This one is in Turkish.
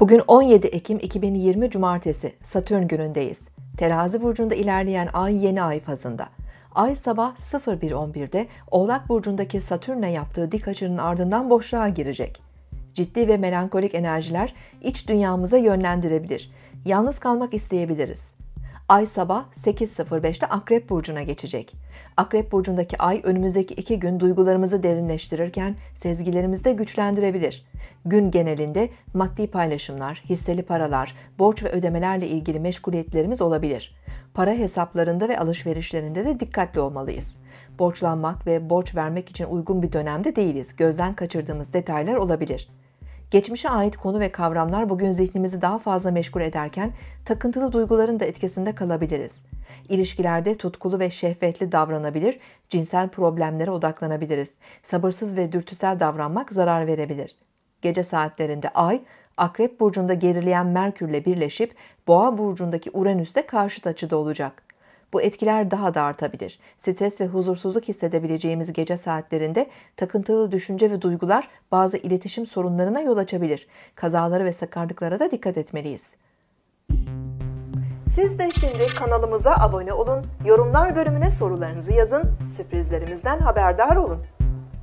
Bugün 17 Ekim 2020 Cumartesi, Satürn günündeyiz. Terazi burcunda ilerleyen ay yeni ay fazında. Ay sabah 01.11'de Oğlak burcundaki Satürn'e yaptığı dik açının ardından boşluğa girecek. Ciddi ve melankolik enerjiler iç dünyamıza yönlendirebilir. Yalnız kalmak isteyebiliriz. Ay sabah 8.05'te Akrep Burcu'na geçecek. Akrep Burcu'ndaki ay önümüzdeki iki gün duygularımızı derinleştirirken sezgilerimizi de güçlendirebilir. Gün genelinde maddi paylaşımlar, hisseli paralar, borç ve ödemelerle ilgili meşguliyetlerimiz olabilir. Para hesaplarında ve alışverişlerinde de dikkatli olmalıyız. Borçlanmak ve borç vermek için uygun bir dönemde değiliz. Gözden kaçırdığımız detaylar olabilir. Geçmişe ait konu ve kavramlar bugün zihnimizi daha fazla meşgul ederken takıntılı duyguların da etkisinde kalabiliriz. İlişkilerde tutkulu ve şehvetli davranabilir, cinsel problemlere odaklanabiliriz. Sabırsız ve dürtüsel davranmak zarar verebilir. Gece saatlerinde ay, Akrep burcunda gerileyen Merkürle birleşip Boğa burcundaki Uranüs'te karşıt açıda olacak. Bu etkiler daha da artabilir. Stres ve huzursuzluk hissedebileceğimiz gece saatlerinde takıntılı düşünce ve duygular bazı iletişim sorunlarına yol açabilir. Kazaları ve sakarlıklara da dikkat etmeliyiz. Siz de şimdi kanalımıza abone olun, yorumlar bölümüne sorularınızı yazın, sürprizlerimizden haberdar olun.